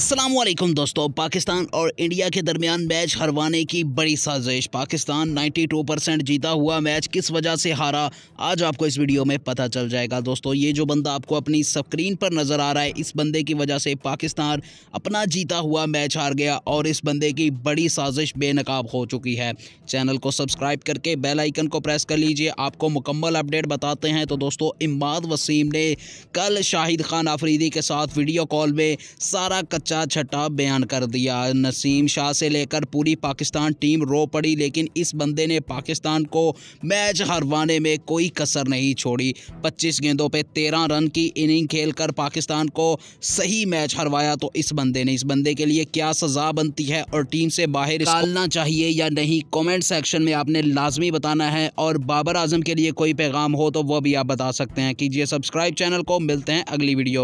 असलम दोस्तों पाकिस्तान और इंडिया के दरमियान मैच हरवाने की बड़ी साजिश पाकिस्तान 92 परसेंट जीता हुआ मैच किस वजह से हारा आज आपको इस वीडियो में पता चल जाएगा दोस्तों ये जो बंदा आपको अपनी स्क्रीन पर नज़र आ रहा है इस बंदे की वजह से पाकिस्तान अपना जीता हुआ मैच हार गया और इस बंदे की बड़ी साजिश बेनकाब हो चुकी है चैनल को सब्सक्राइब करके बेलाइकन को प्रेस कर लीजिए आपको मुकम्मल अपडेट बताते हैं तो दोस्तों इमाद वसीम ने कल शाहिद खान आफरीदी के साथ वीडियो कॉल में सारा कच्चा सच्चा छटा बयान कर दिया नसीम शाह से लेकर पूरी पाकिस्तान टीम रो पड़ी लेकिन इस बंदे ने पाकिस्तान को मैच हरवाने में कोई कसर नहीं छोड़ी 25 गेंदों पे 13 रन की इनिंग खेलकर पाकिस्तान को सही मैच हरवाया तो इस बंदे ने इस बंदे के लिए क्या सज़ा बनती है और टीम से बाहर निकालना चाहिए या नहीं कमेंट सेक्शन में आपने लाजमी बताना है और बाबर आजम के लिए कोई पैगाम हो तो वह भी आप बता सकते हैं कीजिए सब्सक्राइब चैनल को मिलते हैं अगली वीडियो